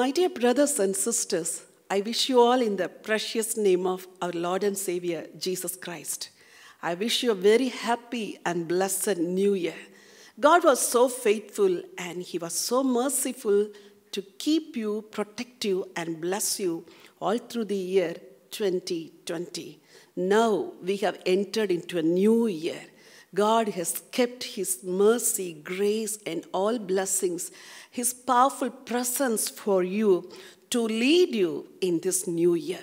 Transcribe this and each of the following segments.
My dear brothers and sisters, I wish you all in the precious name of our Lord and Savior, Jesus Christ. I wish you a very happy and blessed new year. God was so faithful and He was so merciful to keep you, protect you, and bless you all through the year 2020. Now we have entered into a new year. God has kept His mercy, grace, and all blessings, His powerful presence for you to lead you in this new year.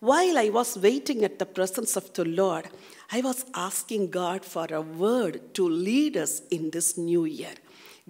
While I was waiting at the presence of the Lord, I was asking God for a word to lead us in this new year.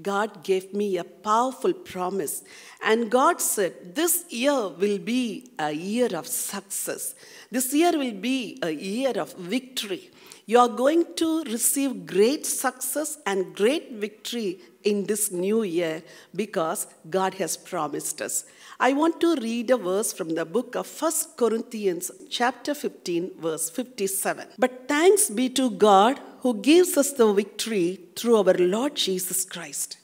God gave me a powerful promise, and God said, This year will be a year of success. This year will be a year of victory. You are going to receive great success and great victory in this new year because God has promised us. I want to read a verse from the book of 1 Corinthians chapter 15 verse 57. But thanks be to God who gives us the victory through our Lord Jesus Christ.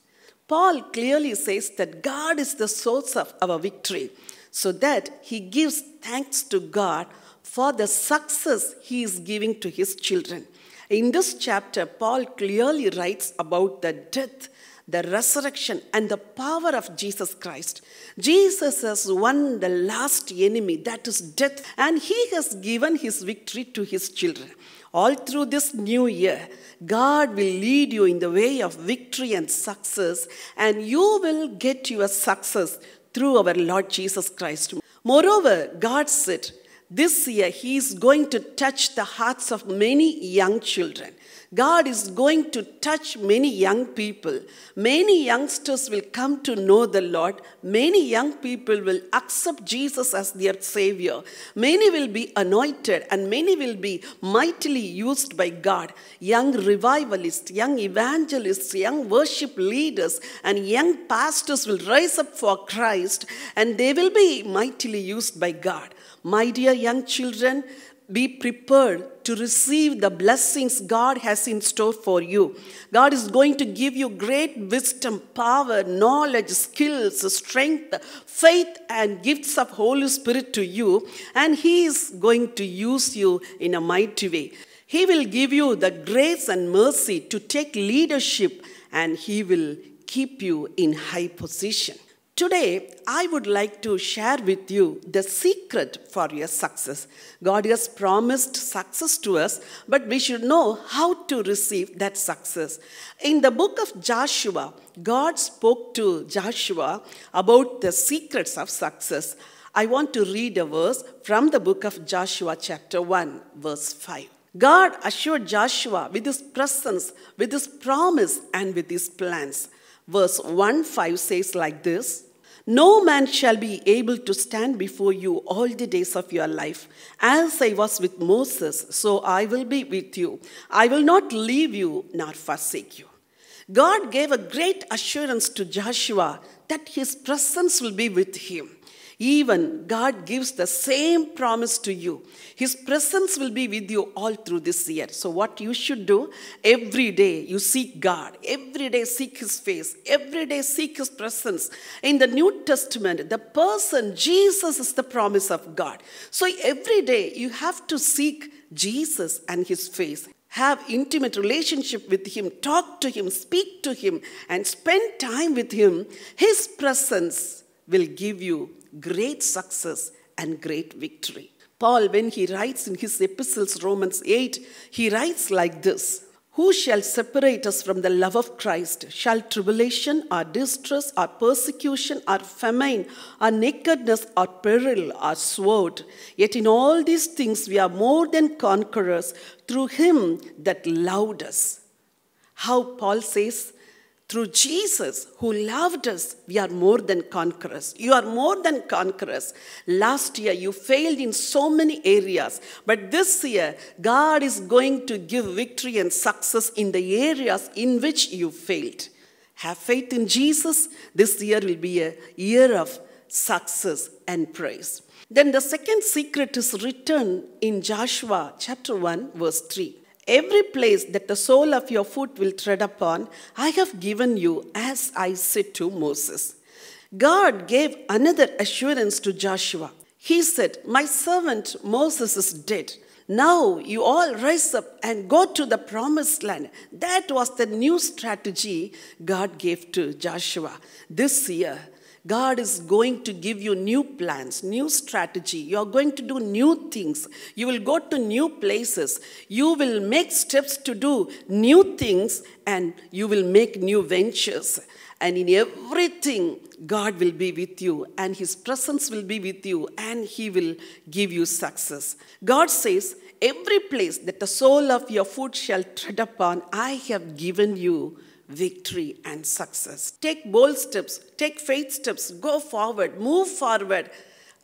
Paul clearly says that God is the source of our victory so that he gives thanks to God for the success he is giving to his children. In this chapter, Paul clearly writes about the death, the resurrection, and the power of Jesus Christ. Jesus has won the last enemy, that is death, and he has given his victory to his children. All through this new year, God will lead you in the way of victory and success, and you will get your success through our Lord Jesus Christ. Moreover, God said, this year, he is going to touch the hearts of many young children. God is going to touch many young people. Many youngsters will come to know the Lord. Many young people will accept Jesus as their Savior. Many will be anointed and many will be mightily used by God. Young revivalists, young evangelists, young worship leaders, and young pastors will rise up for Christ and they will be mightily used by God. My dear young children, be prepared to receive the blessings God has in store for you. God is going to give you great wisdom, power, knowledge, skills, strength, faith, and gifts of Holy Spirit to you, and He is going to use you in a mighty way. He will give you the grace and mercy to take leadership, and He will keep you in high position. Today, I would like to share with you the secret for your success. God has promised success to us, but we should know how to receive that success. In the book of Joshua, God spoke to Joshua about the secrets of success. I want to read a verse from the book of Joshua, chapter 1, verse 5. God assured Joshua with his presence, with his promise, and with his plans. Verse 1 5 says like this no man shall be able to stand before you all the days of your life. As I was with Moses, so I will be with you. I will not leave you nor forsake you. God gave a great assurance to Joshua that his presence will be with him. Even God gives the same promise to you. His presence will be with you all through this year. So, what you should do every day, you seek God. Every day, seek His face. Every day, seek His presence. In the New Testament, the person, Jesus, is the promise of God. So, every day, you have to seek Jesus and His face have intimate relationship with him talk to him speak to him and spend time with him his presence will give you great success and great victory. Paul, when he writes in his epistles, Romans 8, he writes like this Who shall separate us from the love of Christ? Shall tribulation, or distress, or persecution, or famine, or nakedness, or peril, or sword? Yet in all these things we are more than conquerors through him that loved us. How Paul says, through Jesus who loved us, we are more than conquerors. You are more than conquerors. Last year, you failed in so many areas. But this year, God is going to give victory and success in the areas in which you failed. Have faith in Jesus. This year will be a year of success and praise. Then the second secret is written in Joshua chapter 1, verse 3. Every place that the sole of your foot will tread upon, I have given you, as I said to Moses. God gave another assurance to Joshua. He said, My servant Moses is dead. Now you all rise up and go to the promised land. That was the new strategy God gave to Joshua. This year, God is going to give you new plans, new strategy. You are going to do new things. You will go to new places. You will make steps to do new things and you will make new ventures. And in everything, God will be with you and His presence will be with you and He will give you success. God says, Every place that the sole of your foot shall tread upon, I have given you victory and success. Take bold steps, take faith steps, go forward, move forward.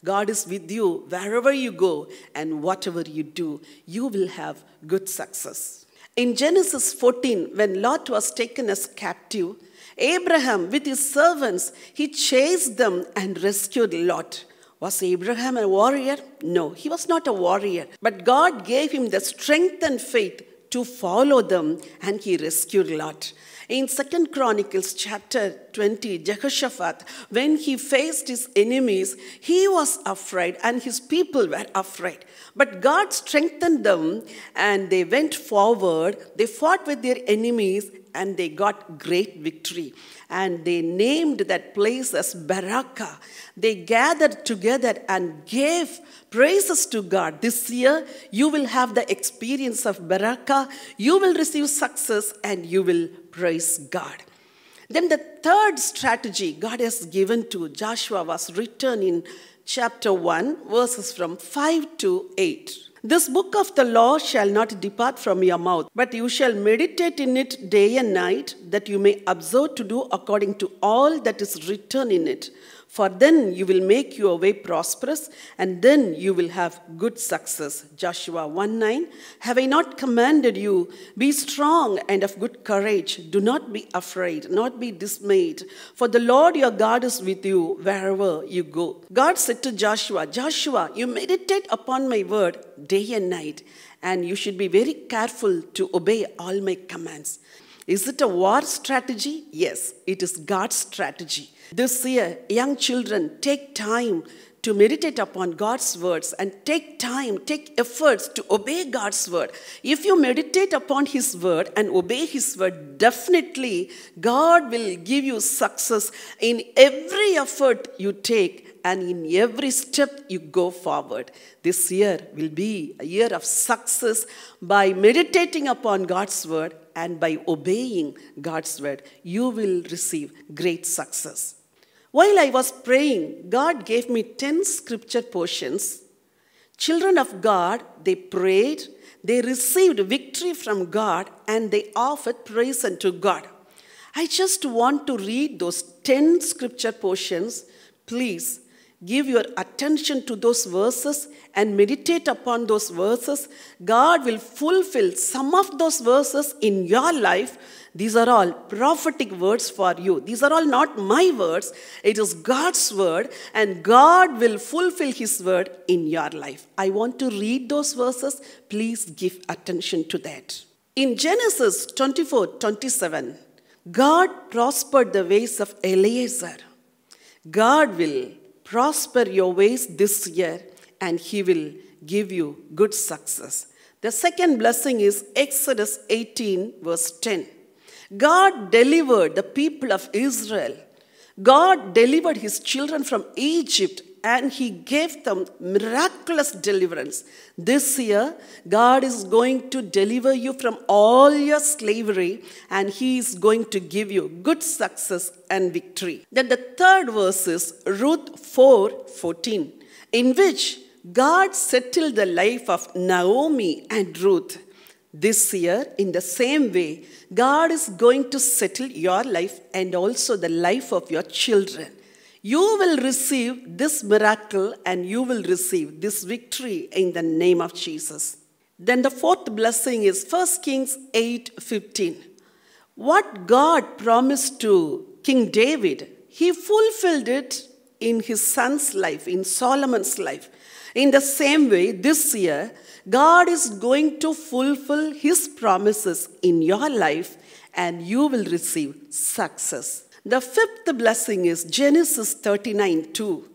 God is with you wherever you go and whatever you do, you will have good success. In Genesis 14, when Lot was taken as captive, Abraham with his servants, he chased them and rescued Lot. Was Abraham a warrior? No, he was not a warrior. But God gave him the strength and faith to follow them, and he rescued Lot. In Second Chronicles chapter 20, Jehoshaphat, when he faced his enemies, he was afraid and his people were afraid. But God strengthened them and they went forward, they fought with their enemies, and they got great victory and they named that place as Baraka. They gathered together and gave praises to God. This year, you will have the experience of Baraka, you will receive success, and you will praise God. Then the third strategy God has given to Joshua was written in chapter 1, verses from 5 to 8. This book of the law shall not depart from your mouth, but you shall meditate in it day and night, that you may observe to do according to all that is written in it for then you will make your way prosperous, and then you will have good success. Joshua 1 9. Have I not commanded you, be strong and of good courage? Do not be afraid, not be dismayed, for the Lord your God is with you wherever you go. God said to Joshua, Joshua, you meditate upon my word day and night, and you should be very careful to obey all my commands. Is it a war strategy? Yes, it is God's strategy. This year, young children take time to meditate upon God's words and take time, take efforts to obey God's word. If you meditate upon His word and obey His word, definitely God will give you success in every effort you take and in every step you go forward. This year will be a year of success by meditating upon God's word and by obeying God's word. You will receive great success. While I was praying, God gave me 10 scripture portions. Children of God, they prayed, they received victory from God, and they offered praise unto God. I just want to read those 10 scripture portions. Please Give your attention to those verses and meditate upon those verses. God will fulfill some of those verses in your life. These are all prophetic words for you. These are all not my words, it is God's word, and God will fulfill His word in your life. I want to read those verses. Please give attention to that. In Genesis 24 27, God prospered the ways of Eliezer. God will Prosper your ways this year, and he will give you good success. The second blessing is Exodus 18, verse 10. God delivered the people of Israel. God delivered his children from Egypt and he gave them miraculous deliverance. This year, God is going to deliver you from all your slavery and he is going to give you good success and victory. Then the third verse is Ruth 4 14, in which God settled the life of Naomi and Ruth. This year, in the same way, God is going to settle your life and also the life of your children. You will receive this miracle and you will receive this victory in the name of Jesus. Then the fourth blessing is 1 Kings 8:15. What God promised to King David, he fulfilled it in his son's life, in Solomon's life. In the same way, this year, God is going to fulfill his promises in your life and you will receive success. The fifth blessing is Genesis 39 2.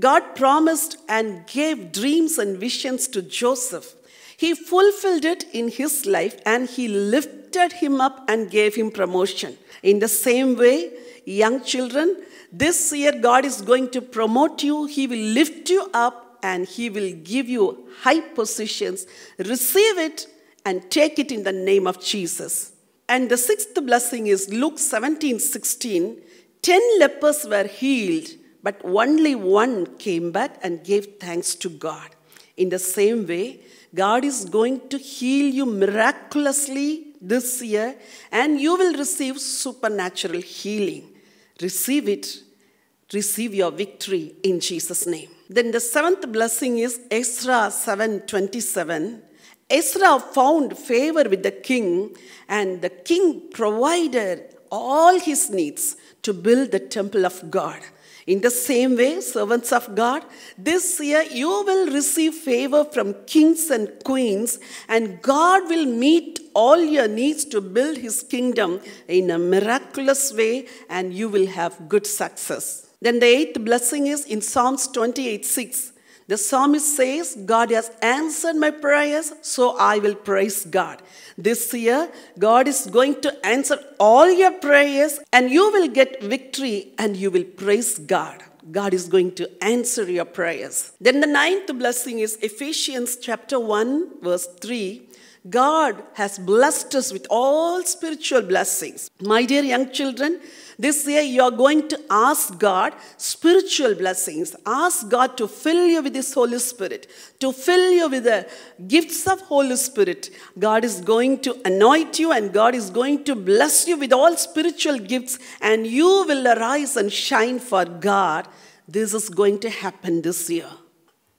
God promised and gave dreams and visions to Joseph. He fulfilled it in his life and he lifted him up and gave him promotion. In the same way, young children, this year God is going to promote you, He will lift you up, and He will give you high positions. Receive it and take it in the name of Jesus. And the sixth blessing is Luke 17 16. Ten lepers were healed, but only one came back and gave thanks to God. In the same way, God is going to heal you miraculously this year, and you will receive supernatural healing. Receive it. Receive your victory in Jesus' name. Then the seventh blessing is Ezra 7:27. Ezra found favor with the king, and the king provided all his needs to build the temple of God. In the same way, servants of God, this year you will receive favor from kings and queens, and God will meet all your needs to build his kingdom in a miraculous way, and you will have good success. Then the eighth blessing is in Psalms 28 6. The psalmist says, God has answered my prayers, so I will praise God. This year, God is going to answer all your prayers, and you will get victory and you will praise God. God is going to answer your prayers. Then the ninth blessing is Ephesians chapter 1, verse 3. God has blessed us with all spiritual blessings. My dear young children, this year you are going to ask God spiritual blessings. Ask God to fill you with His Holy Spirit, to fill you with the gifts of Holy Spirit. God is going to anoint you and God is going to bless you with all spiritual gifts, and you will arise and shine for God. This is going to happen this year.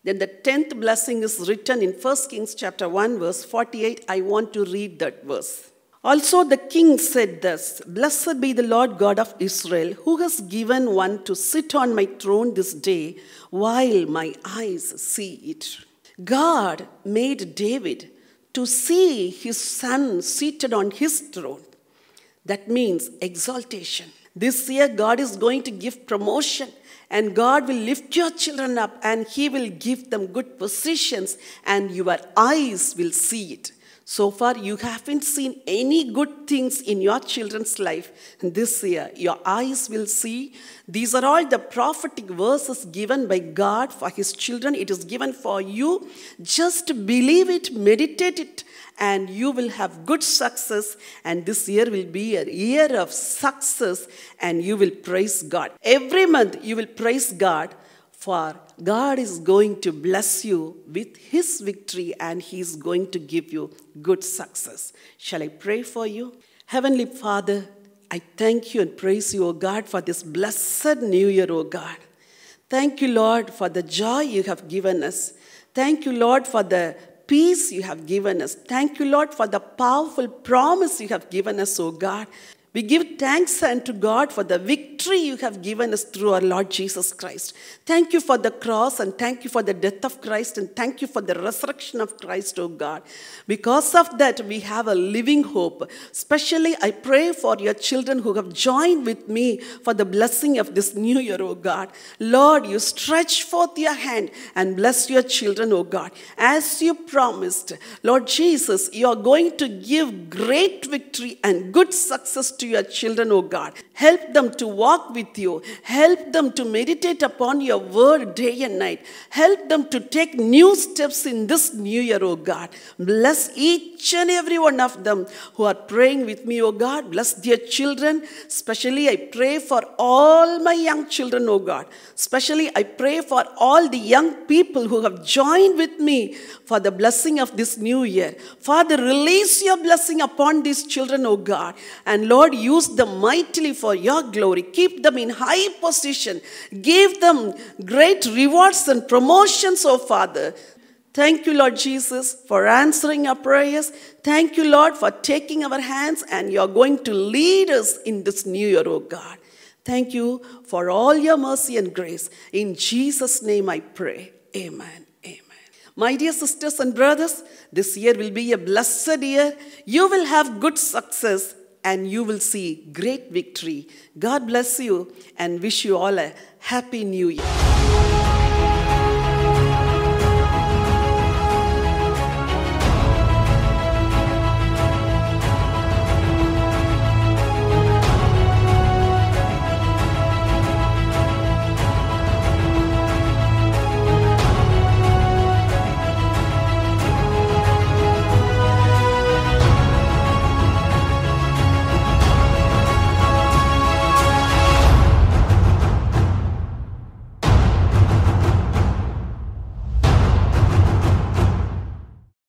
Then the tenth blessing is written in 1 Kings chapter 1, verse 48. I want to read that verse. Also, the king said this Blessed be the Lord God of Israel, who has given one to sit on my throne this day, while my eyes see it. God made David to see his son seated on his throne. That means exaltation. This year, God is going to give promotion. And God will lift your children up and He will give them good positions, and your eyes will see it. So far, you haven't seen any good things in your children's life. This year, your eyes will see. These are all the prophetic verses given by God for His children. It is given for you. Just believe it, meditate it, and you will have good success. And this year will be a year of success, and you will praise God. Every month, you will praise God for God is going to bless you with His victory and He is going to give you good success. Shall I pray for you? Heavenly Father, I thank you and praise you, O God, for this blessed new year, O God. Thank you, Lord, for the joy you have given us. Thank you, Lord, for the peace you have given us. Thank you, Lord, for the powerful promise you have given us, O God. We give thanks unto God for the victory you have given us through our Lord Jesus Christ. Thank you for the cross and thank you for the death of Christ and thank you for the resurrection of Christ, O oh God. Because of that, we have a living hope. Especially, I pray for your children who have joined with me for the blessing of this new year, O oh God. Lord, you stretch forth your hand and bless your children, O oh God. As you promised, Lord Jesus, you are going to give great victory and good success to your children, O God. Help them to walk with you. Help them to meditate upon your word day and night. Help them to take new steps in this new year, O God. Bless each and every one of them who are praying with me, O God. Bless their children. Especially, I pray for all my young children, O God. Especially, I pray for all the young people who have joined with me for the blessing of this new year. Father, release your blessing upon these children, O God. And Lord, Lord, use them mightily for your glory. Keep them in high position. Give them great rewards and promotions, O Father. Thank you, Lord Jesus, for answering our prayers. Thank you, Lord, for taking our hands and you're going to lead us in this new year, O God. Thank you for all your mercy and grace. In Jesus' name I pray. Amen. My dear sisters and brothers, this year will be a blessed year. You will have good success and you will see great victory. God bless you and wish you all a happy new year.